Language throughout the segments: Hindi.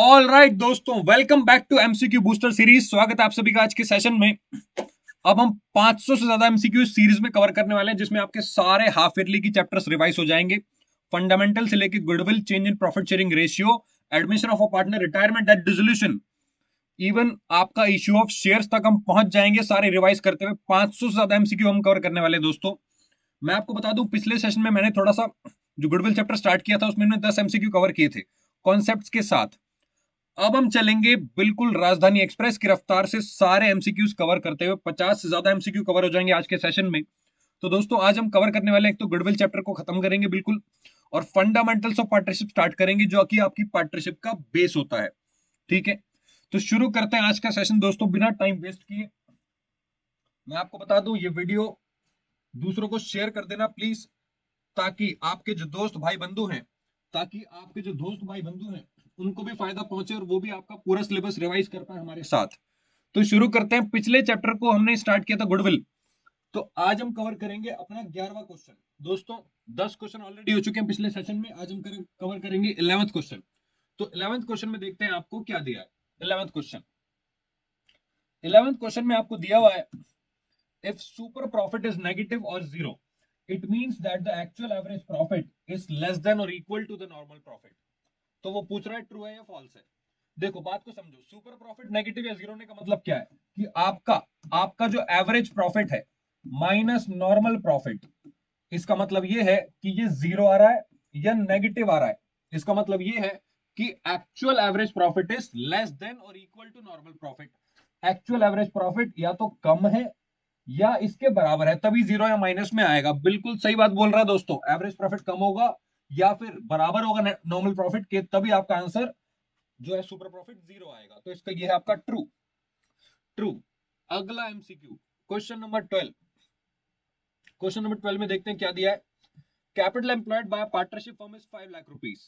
ऑल राइट right, दोस्तों welcome back to MCQ booster series स्वागत है आप सभी का आज के सेशन में अब हम 500 से ज्यादा एमसीक्यू सीरीज में कवर करने वाले हैं जिसमें आपके सारे हाफ ईयरली की चैप्टर्स रिवाइज हो जाएंगे फंडामेंटल से लेकर goodwill change in profit sharing ratio admission of a partner retirement at dissolution even आपका इश्यू ऑफ शेयर तक हम पहुंच जाएंगे सारे रिवाइज करते हुए पांच से ज्यादा एमसीक्यू हम कवर करने वाले हैं दोस्तों मैं आपको बता दूं पिछले सेशन में मैंने थोड़ा सा जो गुडविल चैप्टर स्टार्ट किया था उसमें दस एमसीक्यू कवर किए थे कॉन्सेप्ट के साथ अब हम चलेंगे बिल्कुल राजधानी एक्सप्रेस की रफ्तार से सारे एमसीक्यूज कवर करते हुए पचास से ज्यादा एमसीक्यू कवर हो जाएंगे आज के सेशन में तो दोस्तों आज हम कवर करने वाले एक तो गुडविल चैप्टर को खत्म करेंगे बिल्कुल और फंडामेंटल्स ऑफ पार्टनरशिप स्टार्ट करेंगे जो कि आपकी पार्टनरशिप का बेस होता है ठीक है तो शुरू करते हैं आज का सेशन दोस्तों बिना टाइम वेस्ट किए मैं आपको बता दू ये वीडियो दूसरों को शेयर कर देना प्लीज ताकि आपके जो दोस्त भाई बंधु हैं ताकि आपके जो दोस्त भाई बंधु हैं उनको भी फायदा पहुंचे और वो भी आपका पूरा सिलेबस रिवाइज कर पाए हमारे साथ तो शुरू करते हैं पिछले चैप्टर को हमने स्टार्ट किया था गुडविल तो आज हम कवर करेंगे अपना ग्यारहवा क्वेश्चन दोस्तों दस क्वेश्चन ऑलरेडी हो चुके हैं पिछले सेशन में आज हम कर, कवर करेंगे इलेवंथ क्वेश्चन तो इलेवंथ क्वेश्चन में देखते हैं आपको क्या दिया है इलेवंथ क्वेश्चन इलेवंथ क्वेश्चन में आपको दिया हुआ है if super profit is negative और zero it means that the actual average profit is less than और equal to the normal profit तो वो पूछ रहा है ट्रू है या फॉल्स है देखो बात को समझो सुपर प्रॉफिट नेगेटिव या जीरो का मतलब क्या है कि आपका आपका जो एवरेज प्रॉफिट है माइनस नॉर्मल प्रॉफिट इसका मतलब ये है कि ये जीरो आ रहा है या नेगेटिव आ रहा है इसका मतलब ये है कि actual average profit is less than और equal to normal profit actual average profit या तो कम है या इसके बराबर है तभी जीरो या माइनस में आएगा बिल्कुल सही बात बोल रहा है दोस्तों एवरेज प्रॉफिट कम होगा या फिर बराबर होगा नॉर्मल प्रॉफिट के तभी आपका आंसर जो है सुपर प्रॉफिट जीरो आएगा तो इसका ये है आपका ट्रू ट्रू अगला MCQ question number twelve question number twelve में देखते हैं क्या दिया है capital employed by partnership form is five lakh rupees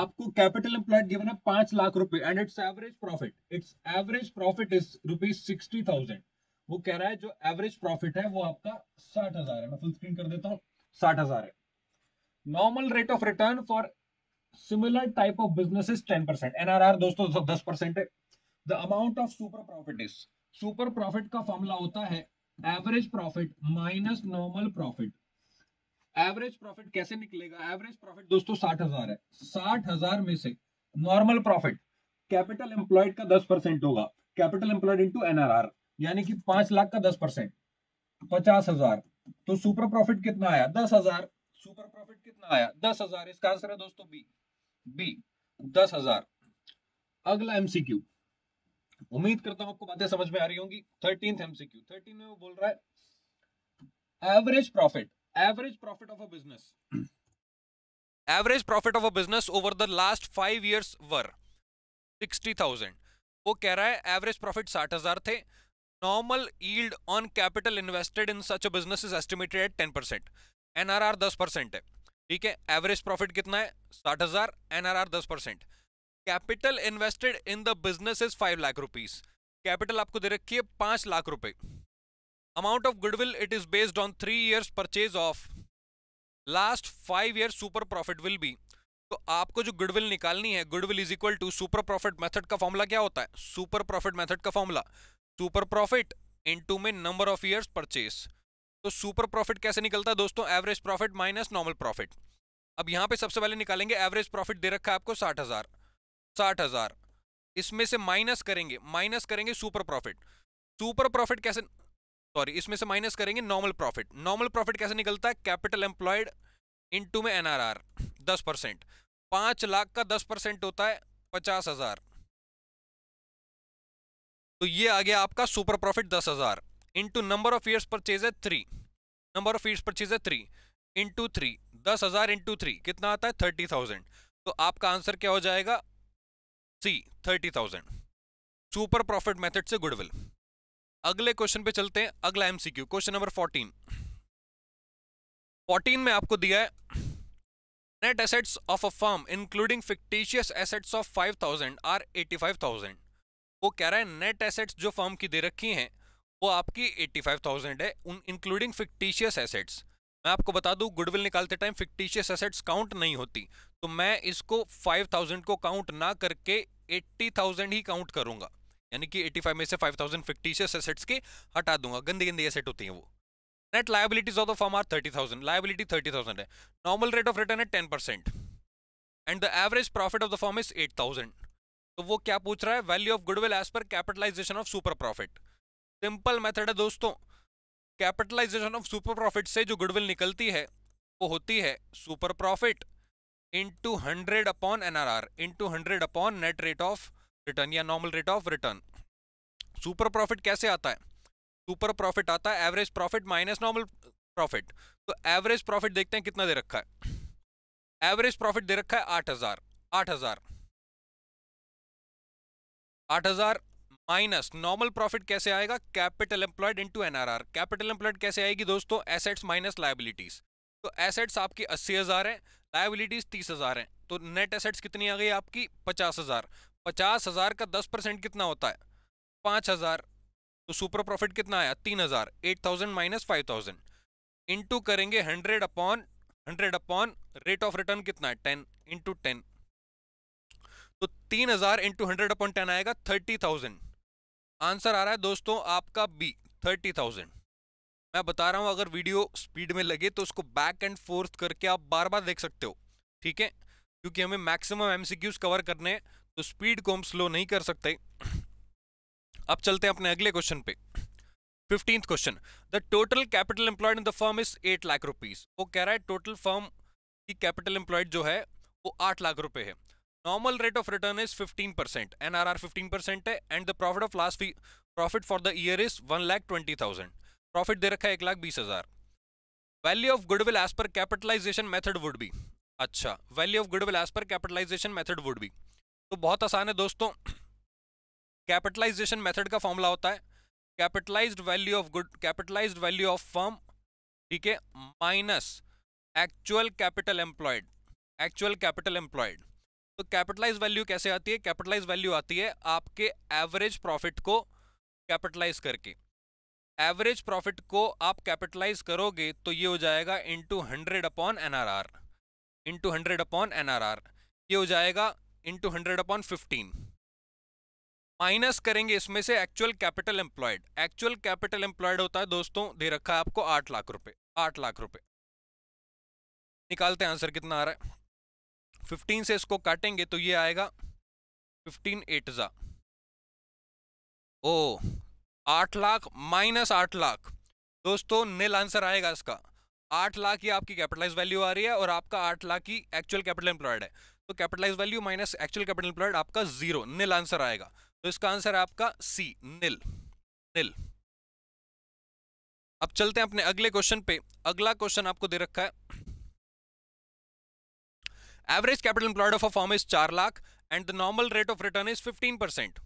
आपको कैपिटल एम्प्लॉयड गिवन है पांच लाख रुपए and its average profit its average profit is rupees sixty thousand वो कह रहा है जो एवरेज प्रॉफिट है वो आपका साठ हजार है मैं फुल स्क्रीन कर देता हूँ साठ हजार है normal rate of return for similar type of business is 10% nrr दोस्तों तो दस परसेंट है the amount of super profit is super profit का फॉर्मूला होता है average profit minus normal profit average profit कैसे निकलेगा एवरेज प्रॉफिट दोस्तों साठ हजार है साठ हजार में से नॉर्मल प्रॉफिट कैपिटल एम्प्लॉयड का दस परसेंट होगा कैपिटल एम्प्लॉयड इंटू एनआरआर यानी कि पांच लाख का दस परसेंट पचास हजार तो सुपर प्रॉफिट कितना आया दस हजार सुपर प्रॉफिट कितना आया दस हजार इसका आंसर है दोस्तों बी बी दस हजार अगला एमसीक्यू उम्मीद करता हूं आपको बातें समझ में आ रही होंगी थर्टीन एमसीक्यू थर्टीन में वो बोल रहा है average profit average profit of a business average profit of a business over the last five years were sixty thousand वो कह रहा है एवरेज प्रॉफिट साठ हजार थे normal yield on capital invested in such a business is estimated at ten percent NRR दस परसेंट है ठीक है एवरेज प्रॉफिट कितना है साठ हजार एनआरआर दस percent capital invested in the business is five lakh rupees capital आपको दे रखी है पांच लाख रुपए amount of goodwill it is based on three years purchase of last five year super profit will be तो आपको जो गुडविल निकालनी है goodwill is equal to super profit method का फॉर्मूला क्या होता है सुपर प्रॉफिट मेथड का फॉर्मूला सुपर प्रॉफिट इनटू में नंबर ऑफ ईयर्स परचेज तो सुपर प्रॉफिट कैसे निकलता है दोस्तों average profit minus normal profit अब यहाँ पे सबसे पहले निकालेंगे एवरेज प्रॉफिट दे रखा है आपको साठ हजार साठ हजार इसमें से माइनस करेंगे माइनस करेंगे सुपर प्रॉफिट सुपर प्रॉफिट कैसे सॉरी इसमें से माइनस करेंगे नॉर्मल प्रॉफिट नॉर्मल प्रॉफिट कैसे निकलता है कैपिटल एम्प्लॉयड इनटू में एनआरआर दस परसेंट पांच लाख का दस परसेंट होता है पचास हजार तो ये आ गया आपका सुपर प्रॉफिट दस हजार into number of years purchase है three number of years purchase है थ्री इंटू थ्री दस हजार इंटू थ्री कितना आता है थर्टी थाउजेंड तो आपका आंसर क्या हो जाएगा C thirty thousand super profit method से गुडविल अगले क्वेश्चन पे चलते हैं अगला MCQ question number fourteen fourteen में आपको दिया है net assets of a firm including fictitious assets of five thousand are eighty five thousand वो कह रहा है नेट एसेट्स जो फर्म की दे रखी हैं वो आपकी 85,000 है इंक्लूडिंग फिक्टिशियस एसेट्स मैं आपको बता दूं गुडविल निकालते टाइम फिक्टिशियस एसेट्स काउंट नहीं होती तो मैं इसको 5,000 को काउंट ना करके 80,000 ही काउंट करूंगा यानी कि 85 में से 5,000 फिक्टिशियस एसेट्स के हटा दूंगा गंदी गंदी एसेट होती हैं वो net liabilities of the form are thirty thousand liability thirty thousand है नॉर्मल रेट ऑफ रिटर्न है ten percent and the average profit of the form is eight thousand तो वो क्या पूछ रहा है value of goodwill as per capitalisation of super profit simple method है दोस्तों कैपिटलाइजेशन ऑफ सुपर प्रॉफिट से जो गुडविल निकलती है वो होती है super profit into hundred upon N R R into hundred upon net rate of return या normal rate of return super profit कैसे आता है सुपर प्रॉफिट आता है average profit minus normal profit तो एवरेज प्रॉफिट देखते हैं कितना दे रखा है एवरेज प्रॉफिट दे रखा है आठ हजार आठ हजार आठ हजार माइनस नॉर्मल प्रॉफिट कैसे आएगा capital employed into NRR capital employed कैसे आएगी दोस्तों एसेट्स माइनस लाइबिलिटीज तो एसेट्स आपकी अस्सी हज़ार है लाइबिलिटीज तीस हज़ार है तो नेट एसेट्स कितनी आ गई आपकी पचास हज़ार पचास हज़ार का दस परसेंट कितना होता है पाँच हज़ार तो सुपर प्रॉफिट कितना आया तीन हज़ार eight thousand minus five thousand into करेंगे hundred upon hundred upon rate of return कितना है टेन इंटू टेन तो तीन हज़ार इंटू हंड्रेड अपॉन टेन आएगा थर्टी थाउजेंड आंसर आ रहा है दोस्तों आपका बी थर्टी थाउजेंड मैं बता रहा हूं अगर वीडियो स्पीड में लगे तो उसको बैक एंड फोर्थ करके आप बार बार देख सकते हो ठीक है क्योंकि हमें मैक्सिमम एमसीक्यूज कवर करने हैं तो स्पीड को हम स्लो नहीं कर सकते अब चलते हैं अपने अगले क्वेश्चन पे fifteenth question the total capital employed in the firm is eight lakh rupees वो कह रहा है टोटल फर्म की कैपिटल एम्प्लॉयड जो है वो आठ लाख रुपए है normal rate of return is fifteen percent N R R fifteen percent है and the profit of last फी profit for the year is one lakh twenty thousand profit दे रखा है एक लाख बीस हज़ार value of goodwill as per capitalisation method would भी अच्छा value of goodwill as per capitalisation method would भी तो बहुत आसान है दोस्तों कैपिटलाइजेशन मैथड का फॉर्मूला होता है capitalise value of good capitalise value of firm ठीक है minus actual capital employed actual capital employed तो कैपिटलाइज वैल्यू कैसे आती है कैपिटलाइज वैल्यू आती है आपके एवरेज प्रॉफिट को कैपिटलाइज करके एवरेज प्रॉफिट को आप कैपिटलाइज करोगे तो ये हो जाएगा into hundred upon N R R into hundred upon N R R ये हो जाएगा into hundred upon fifteen minus करेंगे इसमें से actual capital employed actual capital employed होता है दोस्तों दे रखा है आपको आठ लाख रुपए आठ लाख रुपए निकालते हैं आंसर कितना आ रहा है 15 से इसको काटेंगे तो ये आएगा 15 एट ज़ा ओ आठ लाख माइनस आठ लाख दोस्तों निल आंसर आएगा इसका आठ लाख ही आपकी कैपिटलाइज वैल्यू आ रही है और आपका आठ लाख की एक्चुअल कैपिटल एम्प्लॉयड है तो capitalise value minus actual capital employed आपका जीरो निल आंसर आएगा तो इसका आंसर है आपका सी निल निल अब चलते हैं अपने अगले क्वेश्चन पे अगला क्वेश्चन आपको दे रखा है average capital employed of a form is चार lakh and the normal rate of return is fifteen percent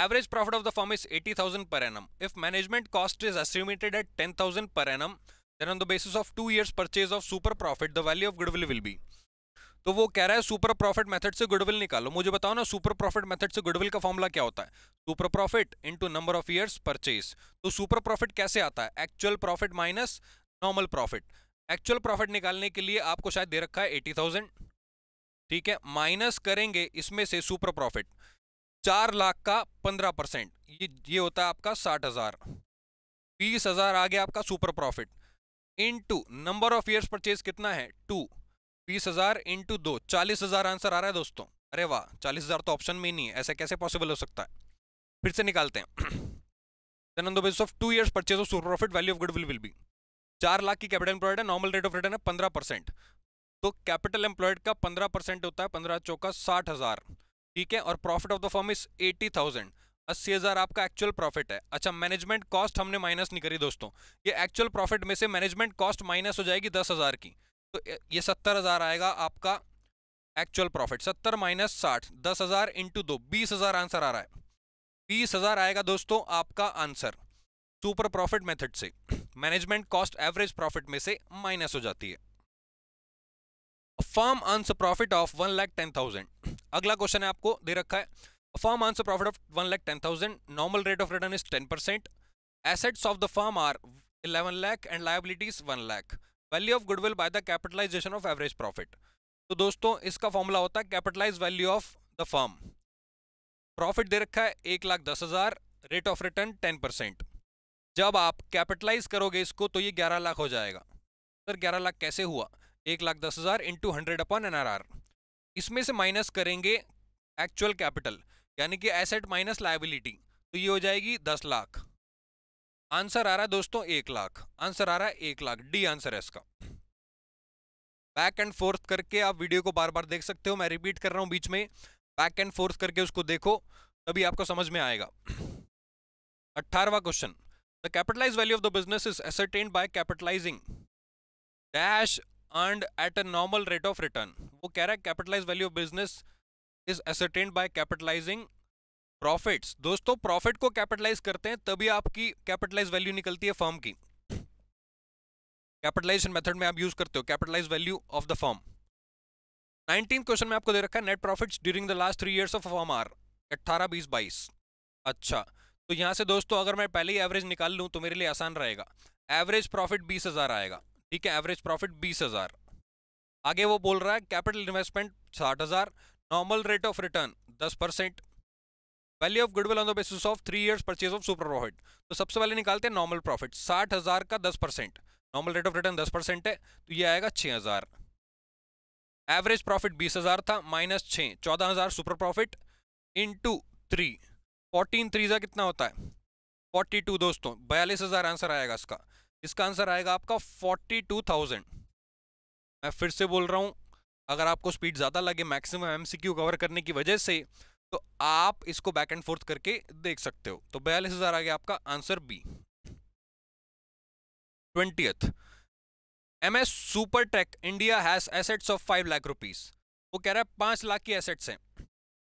average profit eighty thousand per annum if management cost is cost at ten thousand per annum then on the basis of two years purchase of super profit the value of goodwill will be तो वो कह रहा है सुपर प्रॉफिट मेथड से गुडविल निकालो मुझे बताओ ना सुपर प्रॉफिट मेथड से गुडविल का फॉर्मूला क्या होता है super profit into number of years purchase तो सुपर प्रॉफिट कैसे आता है actual profit minus normal profit actual profit निकालने के लिए आपको शायद दे रखा है एटी थाउजेंड ठीक है माइनस करेंगे इसमें से सुपर प्रॉफिट चार लाख का पंद्रह परसेंट ये ये होता है आपका साठ हजार बीस हजार आ गया आपका super profit into number of years purchase कितना है टू बीस हजार इंटू दो चालीस हजार आंसर आ रहा है दोस्तों अरे वाह चालीस हजार तो ऑप्शन में ही नहीं है ऐसा कैसे पॉसिबल हो सकता है फिर से निकालते हैं of two years purchase of super profit value of goodwill will be चार लाख की कैपिटल एम्प्लॉयड है नॉर्मल रेट ऑफ रिटर्न है पंद्रह परसेंट तो कैपिटल एम्प्लॉयड का पंद्रह परसेंट होता है पंद्रह चौका साठ हजार ठीक है और profit of the form is eighty thousand अस्सी हज़ार आपका एक्चुअल प्रॉफिट है अच्छा मैनेजमेंट कॉस्ट हमने माइनस नहीं करी दोस्तों ये एक्चुअल प्रॉफिट में से मैनेजमेंट कॉस्ट माइनस हो जाएगी दस हज़ार की तो ये सत्तर हज़ार आएगा आपका एक्चुअल प्रॉफिट सत्तर माइनस साठ दस हज़ार इंटू दो बीस हज़ार आंसर आ रहा है बीस हज़ार आएगा दोस्तों आपका आंसर सुपर प्रॉफिट मेथड से मैनेजमेंट कॉस्ट एवरेज प्रॉफिट में से माइनस हो जाती है firm answer profit of one lakh ten thousand अगला क्वेश्चन है आपको दे रखा है firm answer profit of one lakh ten thousand normal rate of return is ten percent assets of the firm are eleven lakh and liabilities one lakh value of goodwill by the capitalisation of average profit तो दोस्तों इसका फॉर्मूला होता है capitalise value of the firm profit दे रखा है एक लाख दस हज़ार rate of return ten percent जब आप कैपिटलाइज करोगे इसको तो ये ग्यारह लाख हो जाएगा सर ग्यारह लाख कैसे हुआ एक लाख दस हजार इंटू हंड्रेड अपॉन एन इसमें से माइनस करेंगे एक्चुअल कैपिटल यानी कि एसेट माइनस लाइबिलिटी तो ये हो जाएगी दस लाख आंसर आ रहा है दोस्तों एक लाख आंसर आ रहा है एक लाख डी आंसर है इसका बैक एंड फोर्थ करके आप वीडियो को बार बार देख सकते हो मैं रिपीट कर रहा हूँ बीच में बैक एंड फोर्थ करके उसको देखो तभी आपको समझ में आएगा अट्ठारवा question the capitalise value of the business is ascertain by capitalising dash earned at a normal rate of return वो कह रहा है capitalise value of business is ascertained by capitalizing profits दोस्तों प्रॉफिट को कैपिटलाइज करते हैं तभी आपकी कैपिटलाइज वैल्यू निकलती है फर्म की कैपिटलाइजेशन मेथड में आप यूज करते हो capitalized value of the firm nineteen question में आपको दे रखा है net profits during the last three years of firm are अट्ठारह बीस बाईस अच्छा तो यहाँ से दोस्तों अगर मैं पहले ही एवरेज निकाल लूँ तो मेरे लिए आसान रहेगा एवरेज प्रॉफिट बीस हज़ार आएगा ठीक है एवरेज प्रॉफिट बीस हजार आगे वो बोल रहा है कैपिटल इन्वेस्टमेंट साठ हजार नॉर्मल रेट ऑफ रिटर्न दस percent value of goodwill on the basis of three years purchase of super profit तो सबसे पहले निकालते हैं नॉर्मल प्रॉफिट साठ हजार का दस percent normal rate of return दस परसेंट है तो ये आएगा छः हजार एवरेज प्रॉफिट बीस हजार था माइनस छः चौदह हजार super profit into three fourteen कितना होता है फोर्टी टू दोस्तों बयालीस हजार आंसर आएगा इसका इसका आंसर आएगा आपका फोर्टी टू थाउजेंड मैं फिर से बोल रहा हूँ अगर आपको स्पीड ज़्यादा लगे मैक्सिमम एमसीक्यू कवर करने की वजह से तो आप इसको बैक एंड फोर्थ करके देख सकते हो तो बयालीस हज़ार आ गया आपका answer B twenty M S super tech India has assets of five lakh rupees वो कह रहा है पाँच लाख की एसेट्स हैं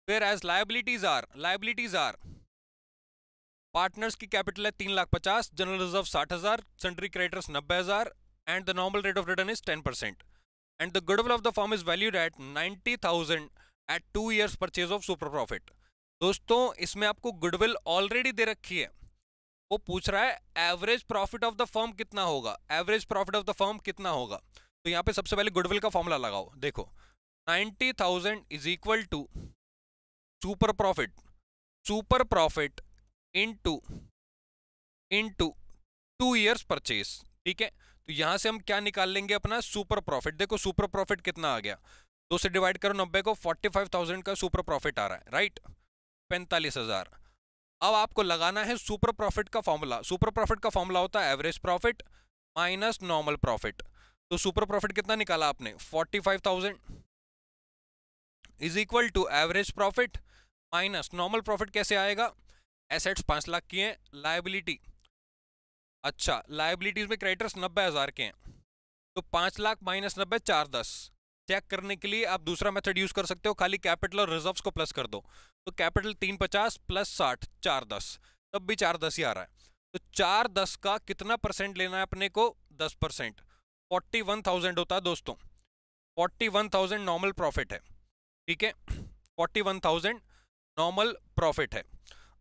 फिर as liabilities are liabilities are partners की कैपिटल है तीन लाख पचास जनरल रिजर्व साठ हज़ार सेंट्री क्रेडिटर्स नब्बे हज़ार and the normal rate of return is ten percent and the goodwill of the form is valued at ninety thousand at two years purchase of super profit दोस्तों इसमें आपको गुडविल ऑलरेडी दे रखी है वो पूछ रहा है average profit of the firm कितना होगा average profit of the firm कितना होगा तो यहाँ पे सबसे पहले गुडविल का फॉर्मूला लगाओ देखो ninety thousand is equal to super profit super profit into into two years purchase ठीक है तो यहां से हम क्या निकाल लेंगे अपना सुपर प्रॉफिट देखो सुपर प्रॉफिट कितना आ गया दो से डिवाइड करो नब्बे को फोर्टी फाइव थाउजेंड का सुपर प्रॉफिट आ रहा है राइट पैंतालीस हजार अब आपको लगाना है सुपर प्रॉफिट का फॉर्मूला सुपर प्रॉफिट का फॉर्मूला होता है average profit minus normal profit तो सुपर प्रॉफिट कितना निकाला आपने forty five thousand is equal to average profit minus normal profit कैसे आएगा एसेट्स पाँच लाख की हैं लाइबिलिटी अच्छा लाइबिलिटीज़ में क्रेडिटर्स नब्बे हज़ार के हैं तो पाँच लाख माइनस नब्बे चार दस चेक करने के लिए आप दूसरा मेथड यूज़ कर सकते हो खाली कैपिटल और रिजर्व्स को प्लस कर दो तो कैपिटल तीन पचास प्लस साठ चार दस तब भी चार दस ही आ रहा है तो चार दस का कितना परसेंट लेना है अपने को दस परसेंट फोर्टी वन थाउजेंड होता है दोस्तों forty one thousand normal profit है ठीक है forty one thousand normal profit है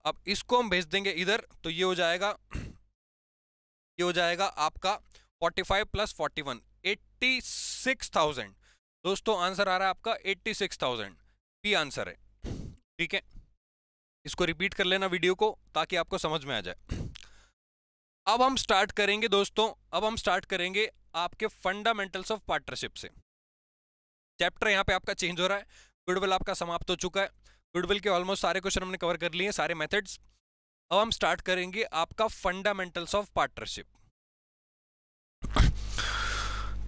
अब इसको हम भेज देंगे इधर तो ये हो जाएगा ये हो जाएगा आपका 45 प्लस 41 86,000 दोस्तों आंसर आ रहा है आपका 86,000 बी आंसर है ठीक है इसको रिपीट कर लेना वीडियो को ताकि आपको समझ में आ जाए अब हम स्टार्ट करेंगे दोस्तों अब हम स्टार्ट करेंगे आपके फंडामेंटल्स ऑफ पार्टनरशिप से चैप्टर यहाँ पे आपका चेंज हो रहा है गुडविल आपका समाप्त हो चुका है गुडविल के ऑलमोस्ट सारे क्वेश्चन हमने कवर कर लिए सारे मेथड्स अब हम स्टार्ट करेंगे आपका फंडामेंटल्स ऑफ पार्टनरशिप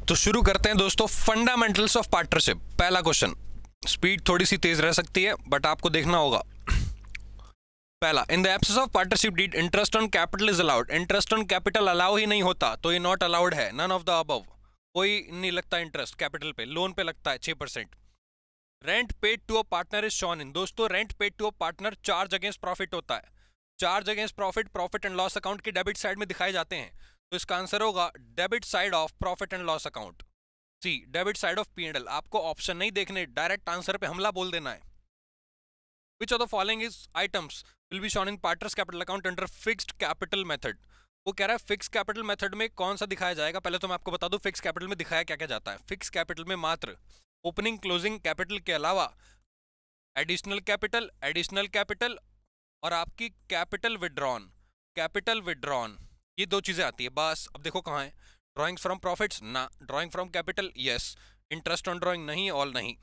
तो शुरू करते हैं दोस्तों फंडामेंटल्स ऑफ पार्टनरशिप पहला क्वेश्चन स्पीड थोड़ी सी तेज रह सकती है बट आपको देखना होगा पहला in the absence of partnership deed interest on capital is allowed interest on capital allow ही नहीं होता तो ये नॉट अलाउड है नन ऑफ द अबव कोई नहीं लगता इंटरेस्ट कैपिटल पे लोन पे लगता है छः percent rent paid to a partner is shown in दोस्तों rent paid to a partner charge against profit होता है charge against profit profit and loss account के डेबिट साइड में दिखाए जाते हैं तो इसका आंसर होगा debit side of profit and loss account C debit side of P आपको ऑप्शन नहीं देखने डायरेक्ट आंसर पे हमला बोल देना है which of the following is items will be shown in partners capital account under fixed capital method वो कह रहा है फिक्स कैपिटल मेथड में कौन सा दिखाया जाएगा पहले तो मैं आपको बता दूं फिक्स कैपिटल में दिखाया क्या क्या जाता है फिक्स कैपिटल में मात्र ओपनिंग क्लोजिंग कैपिटल के अलावा एडिशनल कैपिटल एडिशनल कैपिटल और आपकी कैपिटल विड्रॉन कैपिटल विड्रॉन ये दो चीज़ें आती है बस अब देखो कहाँ है ड्राइंग फ्रॉम प्रॉफिट्स ना drawing from capital yes interest on drawing नहीं ऑल नहीं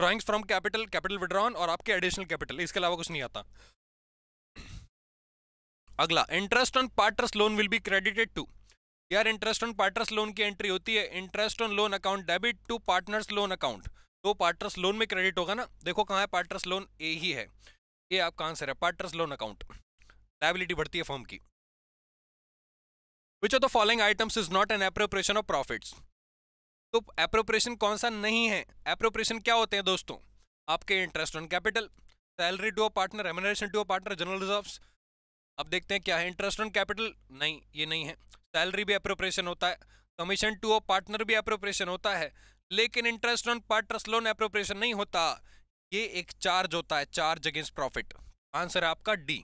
drawings from capital capital withdrawn और आपके एडिशनल कैपिटल इसके अलावा कुछ नहीं आता अगला interest on partners loan will be credited to यार इंटरेस्ट ऑन पार्टनर्स लोन की एंट्री होती है interest on loan account debit to partners loan account तो पार्टनर्स लोन में क्रेडिट होगा ना देखो कहाँ है पार्टनर्स लोन ए ही है ये आपका आंसर है पार्टनर्स लोन अकाउंट लाइबिलिटी बढ़ती है फॉर्म की which of the following items is not an appropriation of profits तो अप्रोप्रिएशन कौन सा नहीं है अप्रोप्रिएशन क्या होते हैं दोस्तों आपके interest on capital salary to a partner remuneration to a partner general reserves अब देखते हैं क्या है इंटरेस्ट ऑन कैपिटल नहीं ये नहीं है सैलरी भी अप्रोप्रिएशन होता है कमीशन टू ऑफ पार्टनर भी अप्रोप्रिएशन होता है लेकिन interest on partners loan appropriation नहीं होता ये एक चार्ज होता है चार्ज अगेंस्ट प्रॉफिट आंसर है आपका the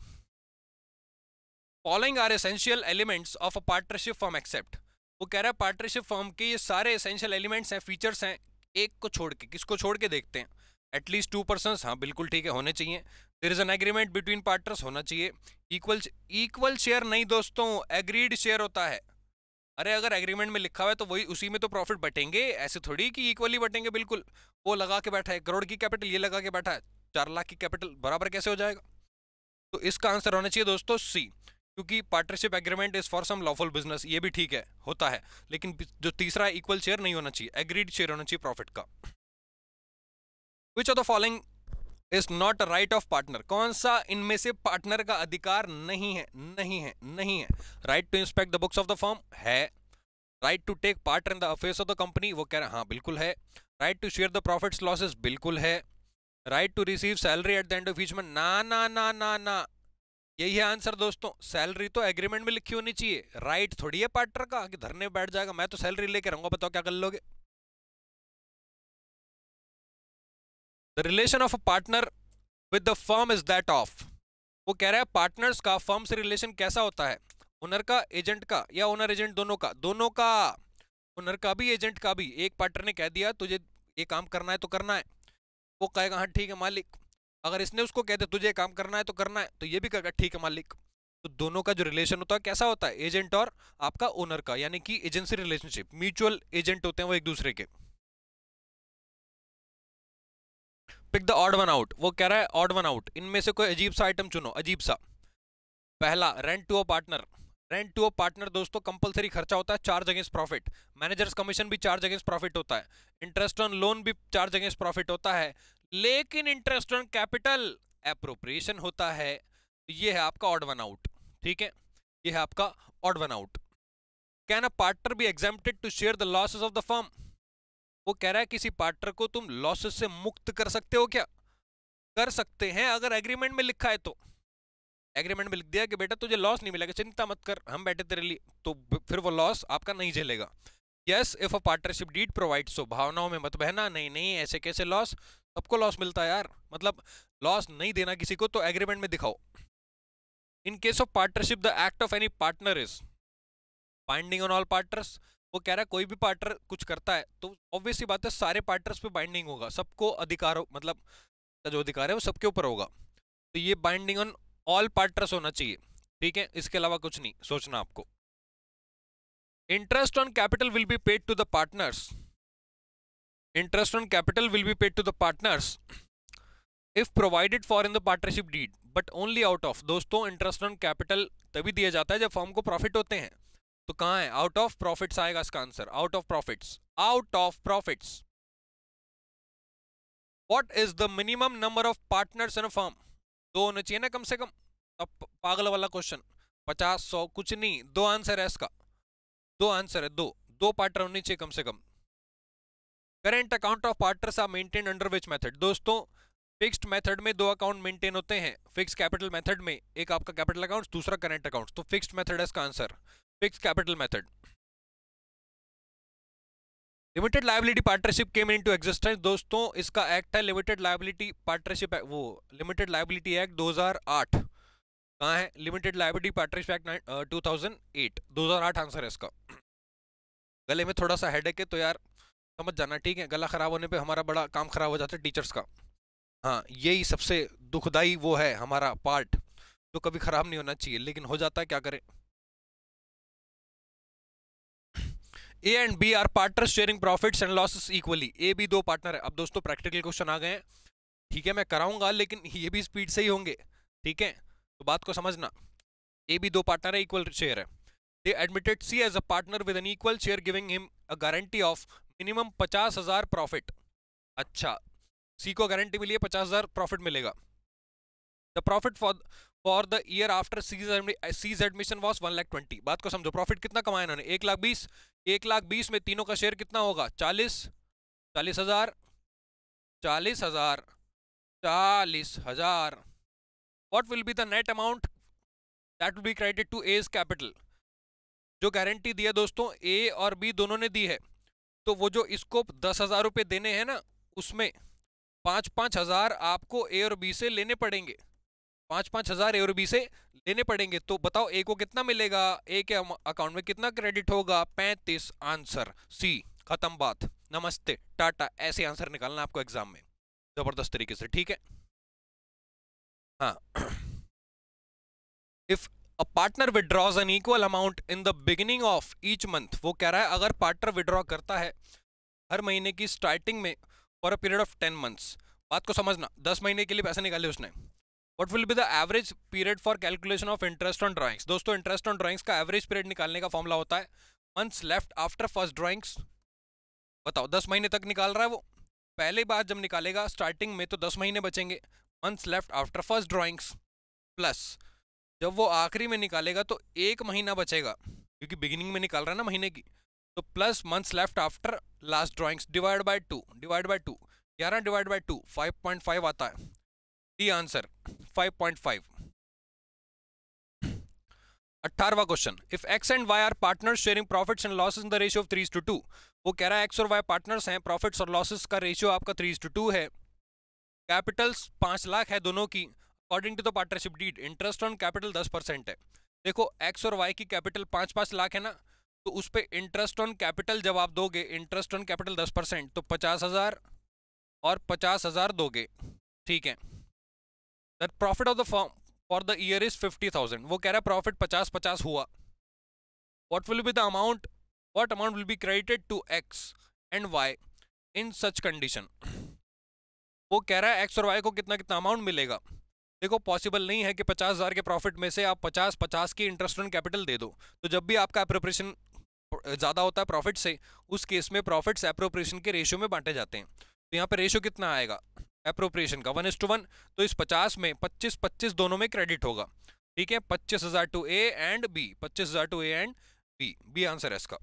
following are essential elements of a partnership firm except वो कह रहा है पार्टनरशिप फॉर्म के ये सारे एसेंशियल एलिमेंट्स हैं फीचर्स हैं एक को छोड़ के किसको छोड़ के देखते हैं एटलीस्ट टू पर्सन हाँ बिल्कुल ठीक है होने चाहिए there is an agreement between partners होना चाहिए इक्वल इक्वल शेयर नहीं दोस्तों एग्रीड शेयर होता है अरे अगर एग्रीमेंट में लिखा हुआ है तो वही उसी में तो प्रॉफिट बटेंगे ऐसे थोड़ी कि इक्वली बटेंगे बिल्कुल वो लगा के बैठा है करोड़ की कैपिटल ये लगा के बैठा है चार लाख की कैपिटल बराबर कैसे हो जाएगा तो इसका आंसर होना चाहिए दोस्तों सी क्योंकि partnership agreement is for some lawful business ये भी ठीक है होता है लेकिन जो तीसरा इक्वल शेयर नहीं होना चाहिए एग्रीड शेयर होना चाहिए प्रॉफिट का which of the following is not a right of partner कौन सा इनमें से पार्टनर का अधिकार नहीं है नहीं है नहीं है right to inspect the books of the firm है right to take part in the affairs of the company वो कह रहे हैं हाँ बिल्कुल है right to share the profits losses बिल्कुल है right to receive salary at the end of each month ना ना ना ना ना यही है आंसर दोस्तों सैलरी तो एग्रीमेंट में लिखी होनी चाहिए राइट थोड़ी है पार्टनर का कि धरने बैठ जाएगा मैं तो सैलरी लेके रहूंगा बताओ क्या कर लोगे the relation of a partner with the firm is that of वो कह रहा है पार्टनर्स का फर्म से रिलेशन कैसा होता है ओनर का एजेंट का या ओनर एजेंट दोनों का दोनों का ओनर का भी एजेंट का भी एक पार्टनर ने कह दिया तुझे ये काम करना है तो करना है वो कहेगा हाँ ठीक है मालिक अगर इसने उसको कह दिया तुझे काम करना है तो करना है तो ये भी कहेगा ठीक है मालिक तो दोनों का जो रिलेशन होता है कैसा होता है एजेंट और आपका ओनर का यानी कि एजेंसी रिलेशनशिप म्यूचुअल एजेंट होते हैं वो एक दूसरे के pick the odd one out वो कह रहा है ऑड वन आउट इनमें से कोई अजीब सा आइटम चुनो अजीब सा पहला rent to a partner rent to a partner दोस्तों कंपलसरी खर्चा होता है charge against profit managers commission भी चार्ज अगेंस्ट प्रॉफिट होता है इंटरेस्ट ऑन लोन भी चार्ज अगेंस्ट प्रॉफिट होता है लेकिन इंटरेस्ट ऑन कैपिटल अप्रोप्रिएशन होता है ये है आपका ऑड वन आउट ठीक है ये है आपका odd one out can a partner be exempted to share the losses of the firm वो कह रहा है किसी पार्टनर को तुम लॉसेस से मुक्त कर सकते हो क्या कर सकते हैं अगर एग्रीमेंट में लिखा है तो एग्रीमेंट में लिख दिया कि बेटा तुझे लॉस नहीं मिलेगा चिंता मत कर हम बैठे तेरे लिए तो फिर वो लॉस आपका नहीं झेलेगा yes if a partnership deed provide so भावनाओं में मत बहना नहीं नहीं ऐसे कैसे लॉस सबको लॉस मिलता है यार मतलब लॉस नहीं देना किसी को तो एग्रीमेंट में दिखाओ in case of partnership the act of any partner is binding on all partners वो कह रहा है कोई भी पार्टनर कुछ करता है तो ऑब्वियसली बात है सारे पार्टनर्स पे बाइंडिंग होगा सबको अधिकार मतलब जो अधिकार है वो सबके ऊपर होगा तो ये बाइंडिंग ऑन ऑल पार्टनर्स होना चाहिए ठीक है इसके अलावा कुछ नहीं सोचना आपको interest on capital will be paid to the partners interest on capital will be paid to the partners if provided for in the partnership deed but only out of दोस्तों इंटरेस्ट ऑन कैपिटल तभी दिया जाता है जब फॉर्म को प्रॉफिट होते हैं तो कहां है आउट ऑफ प्रॉफिट्स आएगा इसका answer out of profits out of profits what is the minimum number of partners in a firm दो होने चाहिए ना कम से कम अब पागल वाला क्वेश्चन पचास सौ कुछ नहीं दो आंसर है इसका दो आंसर है दो दो पार्टनर होने चाहिए कम से कम current account of partners are maintain under which method दोस्तों फिक्स्ड मेथड में दो अकाउंट मेंटेन होते हैं फिक्स कैपिटल मेथड में एक आपका कैपिटल अकाउंट दूसरा करेंट अकाउंट तो फिक्स्ड मेथड है इसका answer fix capital method limited liability partnership came to existence दोस्तों इसका एक्ट है लिमिटेड लाइबिलिटी पार्टनरशिप वो लिमिटेड लाइबिलिटी एक्ट 2008 कहाँ है limited liability partnership act two thousand eight दो हज़ार आठ आंसर है इसका गले में थोड़ा सा हेड है तो यार समझ जाना ठीक है गला ख़राब होने पे हमारा बड़ा काम ख़राब हो जाता है टीचर्स का हाँ यही सबसे दुखदाई वो है हमारा पार्ट जो कभी ख़राब नहीं होना चाहिए लेकिन हो जाता है क्या करें A and B are partner sharing profits and losses equally A B दो पार्टनर है अब दोस्तों प्रैक्टिकल क्वेश्चन आ गए हैं ठीक है मैं कराऊंगा लेकिन ये भी स्पीड से ही होंगे ठीक है तो बात को समझना ए बी दो पार्टनर है इक्वल शेयर है they admitted C as a partner with an equal share giving him a guarantee of minimum पचास हज़ार प्रॉफिट अच्छा सी को गारंटी मिली है पचास हज़ार प्रॉफिट मिलेगा the profit for for the year after C's C's admission was one lakh twenty बात को समझो प्रॉफिट कितना कमाया इन्होंने एक लाख बीस एक लाख बीस में तीनों का शेयर कितना होगा चालीस चालीस हजार चालीस हजार चालीस हजार what will be the net amount that will be credit to A's capital जो गारंटी दी है दोस्तों ए और बी दोनों ने दी है तो वो जो इसको दस हजार रुपये देने हैं ना उसमें पाँच पाँच हजार आपको ए और बी से लेने पड़ेंगे पांच पांच हज़ार एवर बी से लेने पड़ेंगे तो बताओ ए को कितना मिलेगा ए के अकाउंट में कितना क्रेडिट होगा पैंतीस आंसर सी खत्म बात नमस्ते टाटा ऐसे आंसर निकालना आपको एग्जाम में ज़बरदस्त तरीके से ठीक है हाँ if a partner withdraws an equal amount in the beginning of each month वो कह रहा है अगर पार्टनर विड्रॉ करता है हर महीने की स्टार्टिंग में for a period of ten months बात को समझना दस महीने के लिए पैसे निकाले उसने what will be the average period for calculation of interest on drawings दोस्तों इंटरेस्ट ऑन ड्राइंग्स का एवरेज पीरियड निकालने का फॉर्मला होता है months left after first drawings बताओ दस महीने तक निकाल रहा है वो पहले बार जब निकालेगा स्टार्टिंग में तो दस महीने बचेंगे months left after first drawings plus जब वो आखिरी में निकालेगा तो एक महीना बचेगा क्योंकि बिगिनिंग में निकाल रहा है ना महीने की तो plus months left after last drawings divide by two divide by two ग्यारह divide by two five point five आता है डी आंसर 5.5 अट्ठारवा question if X and Y are partner sharing profits and losses in the ratio of three two two वो कह रहा है एक्स और वाई पार्टनर्स हैं प्रॉफिट्स और लॉसेस का रेशियो आपका थ्री टू टू है कैपिटल्स पाँच लाख है दोनों की according to the partnership deed interest on capital दस परसेंट है देखो एक्स और वाई की कैपिटल पाँच पाँच लाख है ना तो उस पर इंटरेस्ट ऑन कैपिटल जब आप दोगे इंटरेस्ट ऑन कैपिटल दस परसेंट तो पचास हज़ार और पचास हज़ार दोगे ठीक है profit of the firm for the year is fifty thousand वो कह रहा है प्रॉफिट पचास पचास हुआ what will be the amount what amount will be credited to X and Y in such condition वो कह रहा है एक्स और वाई को कितना कितना अमाउंट मिलेगा देखो पॉसिबल नहीं है कि पचास हज़ार के प्रॉफिट में से आप पचास पचास की इंटरेस्ट ऑन कैपिटल दे दो तो जब भी आपका अप्रोप्रेशन ज़्यादा होता है प्रॉफिट से उस केस में प्रॉफिट्स अप्रोप्रेशन के रेशियो में बांटे जाते हैं तो यहाँ पर रेशियो कितना आएगा अप्रोप्रिएशन का वन इज टू वन तो इस पचास में पच्चीस पच्चीस दोनों में क्रेडिट होगा ठीक है पच्चीस हजार टू ए एंड बी पच्चीस हजार to A and B B answer है इसका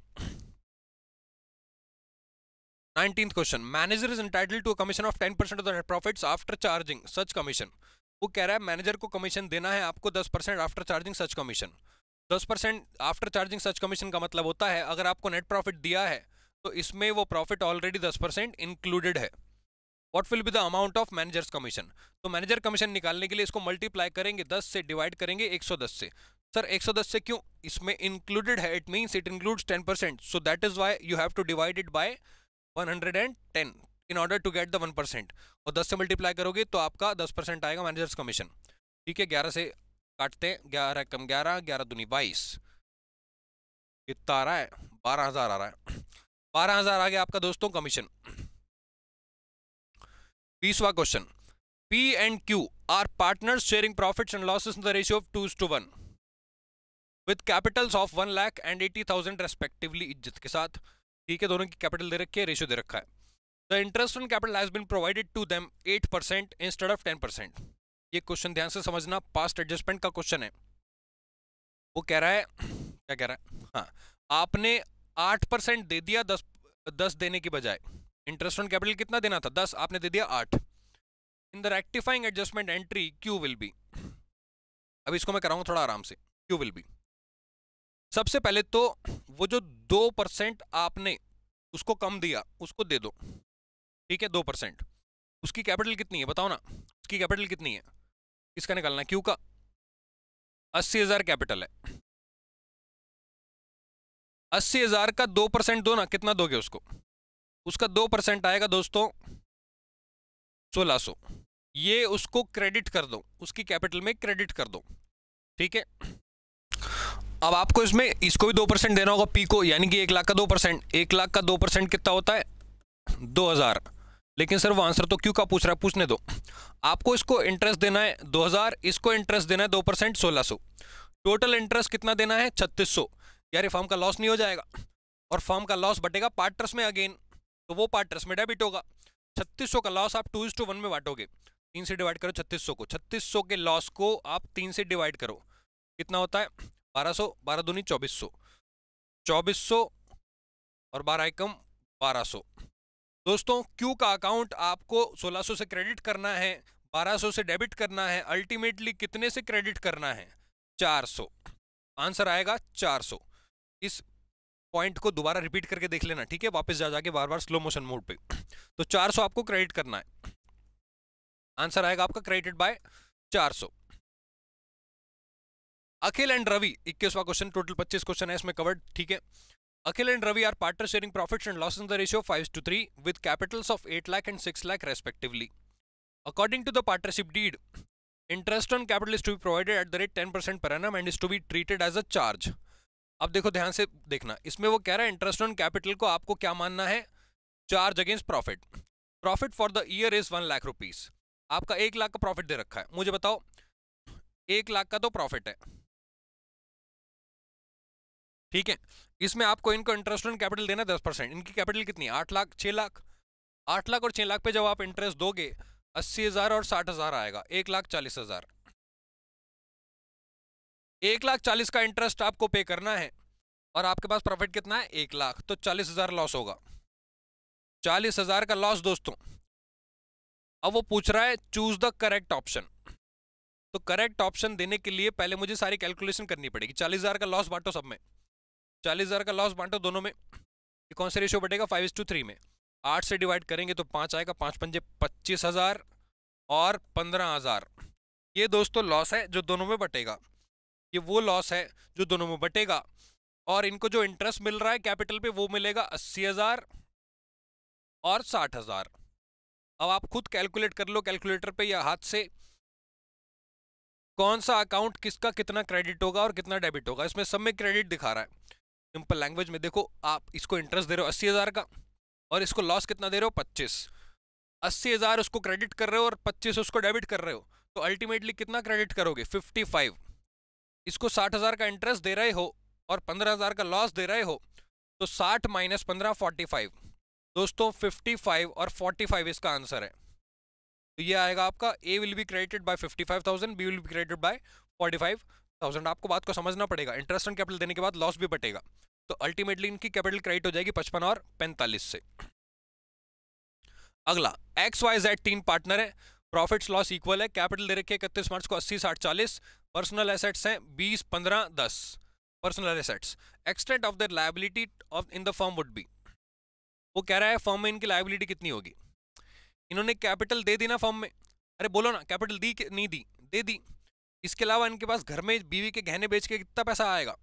nineteen question manager is entitled to commission of ten percent of profit after charging such commission वो कह रहा है मैनेजर को कमीशन देना है आपको दस percent after charging such commission दस percent after charging such commission का मतलब होता है अगर आपको नेट प्रॉफिट दिया है तो इसमें वो प्रॉफिट ऑलरेडी दस परसेंट इंक्लूडेड है what will be the amount of manager's commission तो मैनेजर कमीशन निकालने के लिए इसको मल्टीप्लाई करेंगे दस से डिवाइड करेंगे एक सौ दस से सर 110 से क्यों इसमें इंक्लूडेड है it means it includes 10 percent so that is why you have to divide it by 110 in order to get the 1 percent और 10 से मल्टीप्लाई करोगे तो आपका 10 परसेंट आएगा मैनेजर्स कमीशन ठीक है 11 से काटते हैं ग्यारह कम ग्यारह ग्यारह दूनी बाईस कितना आ रहा है बारह हज़ार आ रहा है बारह हज़ार आ गया आपका दोस्तों कमीशन बीसवा question P and Q R partners sharing profits and losses in the ratio of two to one with capitals of one lakh and eighty thousand respectively इज्जत के साथ ठीक है दोनों की कैपिटल दे रखी है रेशियो दे रखा है the interest on capital has been provided to them eight percent instead of ten percent ये क्वेश्चन ध्यान से समझना पास्ट एडजस्टमेंट का क्वेश्चन है वो कह रहा है क्या कह रहा है हाँ आपने आठ परसेंट दे दिया दस दस देने की बजाय इंटरेस्ट ऑन कैपिटल कितना देना था दस आपने दे दिया आठ in the rectifying adjustment entry Q will be अब इसको मैं कराऊँ थोड़ा आराम से क्यू विल बी सबसे पहले तो वो जो दो परसेंट आपने उसको कम दिया उसको दे दो ठीक है दो परसेंट उसकी कैपिटल कितनी है बताओ ना उसकी कैपिटल कितनी है इसका निकालना क्यू का अस्सी हज़ार कैपिटल है अस्सी हज़ार का दो परसेंट दो ना कितना दोगे उसको उसका दो परसेंट आएगा दोस्तों सोलह सौ ये उसको क्रेडिट कर दो उसकी कैपिटल में क्रेडिट कर दो ठीक है अब आपको इसमें इसको भी दो परसेंट देना होगा पी को यानी कि एक लाख का दो परसेंट एक लाख का दो परसेंट कितना होता है दो हज़ार लेकिन सर वो आंसर तो क्यों का पूछ रहा है पूछने दो आपको इसको इंटरेस्ट देना है दो हज़ार इसको इंटरेस्ट देना है दो परसेंट सोलह सौ टोटल इंटरेस्ट कितना देना है छत्तीस सौ यार फॉर्म का लॉस नहीं हो जाएगा और फॉर्म का लॉस बटेगा पार्टनर्स में अगेन तो वो पार्ट ट्रस्ट में डेबिट होगा छत्तीस का लॉस आप टू इज टू वन में बांटोगे तीन से डिवाइड करो छत्तीस को छत्तीस के लॉस को आप तीन से डिवाइड करो कितना होता है बारह सौ बारह दूनी चौबीस सौ चौबीस सौ और बारह एकम बारह सौ दोस्तों क्यू का अकाउंट आपको सोलह सौ से क्रेडिट करना है बारह सौ से डेबिट करना है अल्टीमेटली कितने से क्रेडिट करना है चार सौ आंसर आएगा चार सौ इस पॉइंट को दोबारा रिपीट करके देख लेना ठीक है वापस जा जाके बार बार स्लो मोशन मोड पे तो 400 आपको क्रेडिट करना है आंसर आएगा आपका credited by 400 Akhil and Ravi इक्कीसवा क्वेश्चन टोटल 25 क्वेश्चन है इसमें कवर्ड ठीक है Akhil and Ravi are partner sharing profit and loss in the ratio five to three with capitals of eight lakh and six lakh respectively according to the partnership deed interest on capital is to be provided at the rate 10% per annum and is to be treated as a charge अब देखो ध्यान से देखना इसमें वो कह रहा है इंटरेस्ट ऑन कैपिटल को आपको क्या मानना है charge against profit profit for the year is one lakh rupees आपका एक लाख का प्रॉफिट दे रखा है मुझे बताओ एक लाख का तो प्रॉफिट है ठीक है इसमें आपको इनको इंटरेस्ट ऑन कैपिटल देना दस परसेंट इनकी कैपिटल कितनी आठ लाख छह लाख आठ लाख और छह लाख पे जब आप इंटरेस्ट दोगे अस्सी हज़ार और साठ हज़ार आएगा एक लाख चालीस हज़ार एक लाख चालीस का इंटरेस्ट आपको पे करना है और आपके पास प्रॉफिट कितना है एक लाख तो चालीस हजार लॉस होगा चालीस हजार का लॉस दोस्तों अब वो पूछ रहा है चूज द करेक्ट ऑप्शन तो करेक्ट ऑप्शन देने के लिए पहले मुझे सारी कैलकुलेशन करनी पड़ेगी चालीस हजार का लॉस बांटो सब में चालीस हजार का लॉस बांटो दोनों में कौन सा रेशियो बटेगा फाइव इज टू थ्री में आठ से डिवाइड करेंगे तो पाँच आएगा पाँच पंजे पच्चीस हज़ार और पंद्रह हज़ार ये दोस्तों लॉस है जो दोनों में बटेगा ये वो लॉस है जो दोनों में बटेगा और इनको जो इंटरेस्ट मिल रहा है कैपिटल पे वो मिलेगा अस्सी हज़ार और साठ हज़ार अब आप खुद कैलकुलेट कर लो कैलकुलेटर पे या हाथ से कौन सा अकाउंट किसका कितना क्रेडिट होगा और कितना डेबिट होगा इसमें सब में क्रेडिट दिखा रहा है सिंपल लैंग्वेज में देखो आप इसको इंटरेस्ट दे रहे हो अस्सी हज़ार का और इसको लॉस कितना दे रहे हो पच्चीस अस्सी हज़ार उसको क्रेडिट कर रहे हो और पच्चीस उसको डेबिट कर रहे हो तो अल्टीमेटली कितना क्रेडिट करोगे फिफ्टी फाइव इसको साठ हजार का इंटरेस्ट दे रहे हो और पंद्रह हजार का लॉस दे रहे हो तो साठ माइनस पंद्रह फोर्टी फाइव दोस्तों फिफ्टी फाइव और फोर्टी फाइव इसका आंसर है तो ये आएगा आपका A will be credited by fifty five thousand B will be credited by forty five thousand आपको बात को समझना पड़ेगा इंटरेस्ट ऑन कैपिटल देने के बाद लॉस भी बटेगा तो अल्टीमेटली इनकी कैपिटल क्रेडिट हो जाएगी पचपन और पैंतालीस से अगला एक्स वाई जेड तीन पार्टनर है प्रॉफिट्स लॉस इक्वल है कैपिटल दे रखे इकतीस मार्च को अस्सी साठ चालीस पर्सनल एसेट्स हैं बीस पंद्रह दस personal assets extent of the liability of in the firm would be वो कह रहा है फॉर्म में इनकी लाइबिलिटी कितनी होगी इन्होंने कैपिटल दे दी ना फॉर्म में अरे बोलो ना कैपिटल दी कि नहीं दी दे दी इसके अलावा इनके पास घर में बीवी के गहने बेच के कितना पैसा आएगा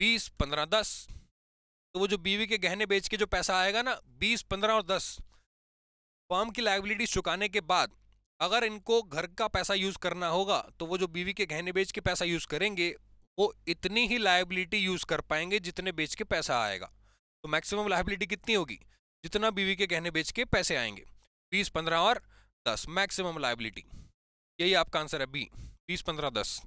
बीस पंद्रह दस तो वो जो बीवी के गहने बेच के जो पैसा आएगा ना बीस पंद्रह और दस फॉर्म की लाइबिलिटी चुकाने के बाद अगर इनको घर का पैसा यूज़ करना होगा तो वो जो बीवी के गहने बेच के पैसा यूज़ करेंगे वो इतनी ही लाइबिलिटी यूज़ कर पाएंगे जितने बेच के पैसा आएगा तो मैक्सिमम लाइबिलिटी कितनी होगी जितना बीवी के गहने बेच के पैसे आएंगे बीस पंद्रह और दस मैक्सिमम लाइबिलिटी यही आपका आंसर है बी बीस पंद्रह दस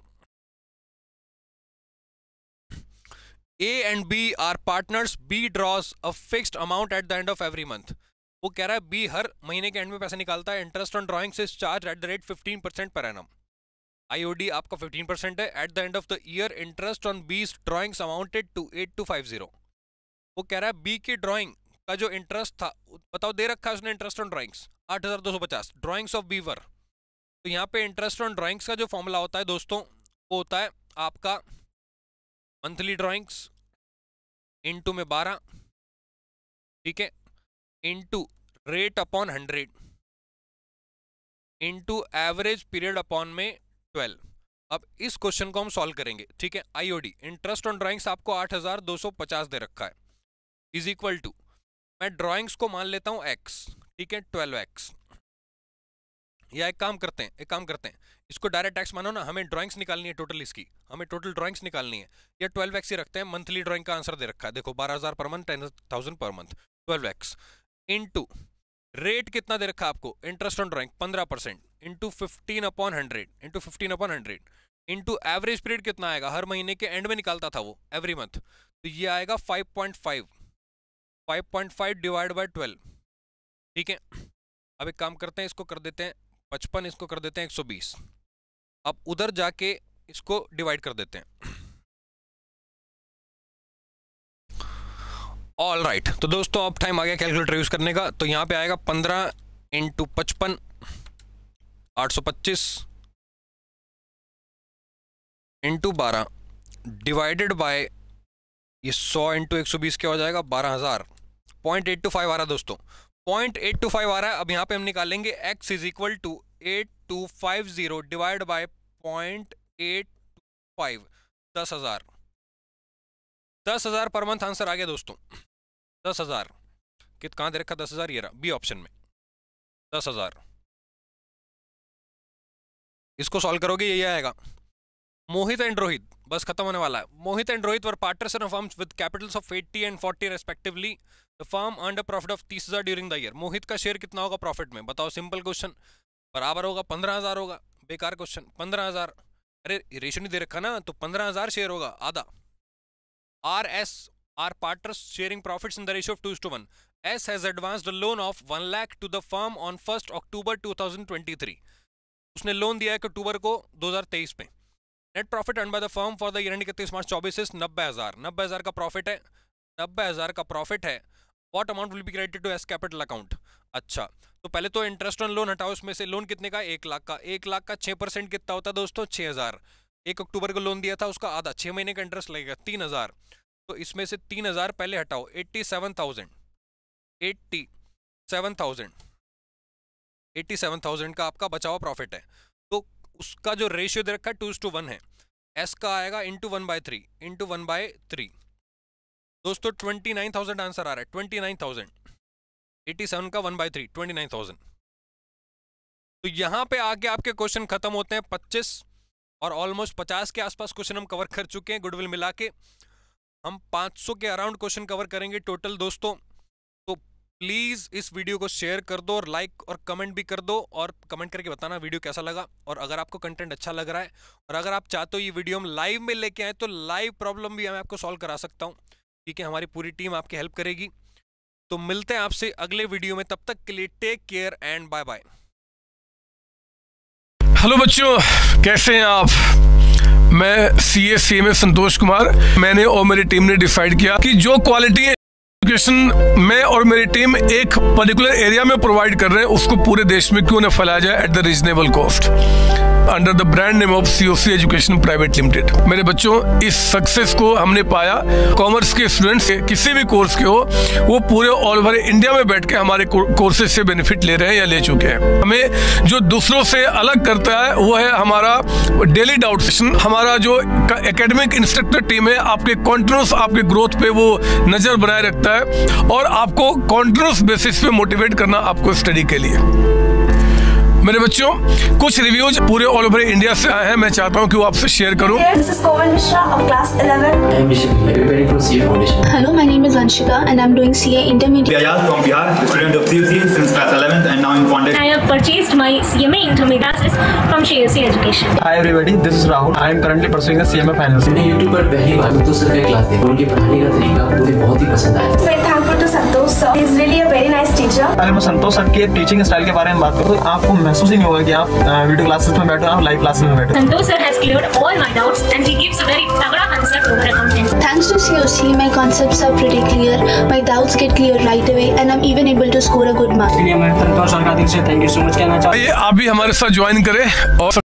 A and B are partners B draws a fixed amount at the end of every month वो कह रहा है बी हर महीने के एंड में पैसा निकालता है interest on drawings is charged at the rate fifteen percent per annum IOD आपका फिफ्टीन परसेंट है at the end of the year interest on बीस drawings amounted to eight two five zero वो कह रहा है बी की ड्रॉइंग का जो इंटरेस्ट था बताओ दे रखा है उसने इंटरेस्ट ऑन ड्राॅइंग्स आठ हज़ार दो सौ पचास ड्राॅइंग्स ऑफ बीवर तो यहाँ पे इंटरेस्ट ऑन ड्रॉइंग्स का जो फॉर्मूला होता है दोस्तों वो होता है आपका मंथली ड्राइंग्स इंटू में बारह ठीक है into rate upon hundred into average period upon में ट्वेल्व अब इस क्वेश्चन को हम सॉल्व करेंगे ठीक है आईओडी इंटरेस्ट ऑन ड्राइंग्स आपको आठ हजार दो सौ पचास दे रखा है इज इक्वल टू मैं ड्राइंग्स को मान लेता हूं एक्स ठीक है ट्वेल्व एक्स या एक काम करते हैं एक काम करते हैं इसको डायरेक्ट एक्स मानो ना हमें ड्राइंग्स निकालनी है टोटल इसकी हमें टोटल ड्राइंग्स निकालनी है या ट्वेल्व एक्स ही रखते हैं मंथली ड्राइंग का आंसर दे रखा है देखो बारह हज़ार per month ten thousand per month twelve X into rate कितना दे रखा आपको इंटरेस्ट ऑन ड्रॉइंग पंद्रह percent into fifteen upon hundred into fifteen upon hundred into average period कितना आएगा हर महीने के एंड में निकालता था वो एवरी मंथ तो ये आएगा five point five five point five divide by twelve ठीक है अब एक काम करते हैं इसको कर देते हैं पचपन इसको कर देते हैं एक सौ बीस अब उधर जाके इसको डिवाइड कर देते हैं ऑल राइट right. तो दोस्तों अब टाइम आ गया कैलकुलेटर यूज़ करने का तो यहाँ पे आएगा पंद्रह इंटू पचपन आठ सौ पच्चीस इंटू बारह डिवाइडेड बाय ये सौ इंटू एक सौ बीस क्या हो जाएगा बारह हज़ार पॉइंट एट टू फाइव आ रहा है दोस्तों पॉइंट एट टू फाइव आ रहा है अब यहाँ पे हम निकालेंगे X is equal to eight two five zero divide by point eight two five दस हज़ार दस हज़ार पर मंथ आंसर आ गया दोस्तों दस हज़ार कित कहाँ दे रखा दस हज़ार ये रहा बी ऑप्शन में दस हज़ार इसको सॉल्व करोगे यही आएगा मोहित एंड रोहित बस खत्म होने वाला है Mohit and Rohit were partners in firms with capitals of 80 and 40 respectively the firm earn a profit of 30000 during the year Mohit का शेयर कितना होगा प्रॉफिट में बताओ सिंपल क्वेश्चन बराबर होगा 15000 होगा बेकार क्वेश्चन 15000 अरे रेशो नहीं दे रखा ना तो 15000 शेयर होगा आधा R R S RS are partners sharing profits in the two of 2 to 1. S loan of one lakh to the firm on first October two thousand twenty three उसने लोन दिया है अक्टूबर को दो हजार तेईस में net profit earn by the firm for the year end इकतीस मार्च चौबीस इस नब्बे हज़ार नब्बे हज़ार का प्रॉफिट है नब्बे हज़ार का प्रॉफिट है what amount will be credit to S capital account अच्छा तो पहले तो इंटरेस्ट ऑन लोन हटाओ उसमें से लोन कितने का एक लाख का एक लाख का छः परसेंट कितना होता है दोस्तों छः हज़ार एक अक्टूबर को लोन दिया था उसका आधा छः महीने का इंटरेस्ट लगेगा तीन हज़ार तो इसमें से तीन हज़ार पहले हटाओ eighty seven thousand eighty seven thousand eighty seven thousand का आपका बचाव प्रॉफिट है तो उसका जो रेशियो दे रखा है टू टू वन है एस का आएगा into one by three into one by three दोस्तों ट्वेंटी नाइन थाउजेंड आंसर आ रहा है twenty nine thousand eighty seven का one by three twenty nine thousand तो यहाँ पे आके आपके क्वेश्चन खत्म होते हैं पच्चीस और ऑलमोस्ट पचास के आसपास क्वेश्चन हम कवर कर चुके हैं गुडविल मिला के हम 500 के अराउंड क्वेश्चन कवर करेंगे टोटल दोस्तों तो प्लीज़ इस वीडियो को शेयर कर दो और लाइक और कमेंट भी कर दो और कमेंट करके बताना वीडियो कैसा लगा और अगर आपको कंटेंट अच्छा लग रहा है और अगर आप चाहते हो ये वीडियो हम लाइव में लेके आए तो लाइव प्रॉब्लम भी मैं आपको सॉल्व करा सकता हूँ ठीक है हमारी पूरी टीम आपकी हेल्प करेगी तो मिलते हैं आपसे अगले वीडियो में तब तक के लिए take care and bye bye hello बच्चों कैसे हैं आप मैं C S C M A Santosh Kumar मैंने और मेरी टीम ने डिसाइड किया कि जो क्वालिटी एजुकेशन मैं और मेरी टीम एक पर्टिकुलर एरिया में प्रोवाइड कर रहे हैं उसको पूरे देश में क्यों ना फैलाया जाए at the reasonable cost under the brand name of COC education private limited मेरे बच्चों इस सक्सेस को हमने पाया कॉमर्स के स्टूडेंट्स किसी भी कोर्स के हो वो पूरे ऑल ओवर इंडिया में बैठ के हमारे कोर्सेज से बेनिफिट ले रहे हैं या ले चुके हैं हमें जो दूसरों से अलग करता है वो है हमारा डेली डाउट सेशन हमारा जो एकेडमिक इंस्ट्रक्टर टीम है आपके कॉन्टिन्यूस आपके ग्रोथ पे वो नज़र बनाए रखता है और आपको कॉन्टिन्यूस बेसिस पे मोटिवेट करना आपको स्टडी के लिए मेरे बच्चों कुछ रिव्यूज पूरे ऑल ओवर इंडिया से आए हैं मैं चाहता हूँ कि वो आपसे शेयर करूँ hello my name is Anshika and I am doing CA intermediate 11th बार सर क्लास उनकी पढ़ाने का तरीका मुझे बहुत ही पसंद आया to Santosh sir is really a very nice teacher अगर मैं संतोष सर के टीचिंग स्टाइल के बारे में बात करूं तो आपको महसूस ही नहीं होगा कि आप वीडियो क्लासेस में बैठो आप लाइव क्लासेस में बैठो Santosh sir has cleared all my doubts and he gives a very तगड़ा answer over content thanks to to my concepts are pretty clear my doubts get clear right away and I am even able to score a good marks इसलिए मैं संतोष सर का दिल से थैंक यू सो मच कहना चाहता हूं ये आप भी हमारे साथ ज्वाइन करें और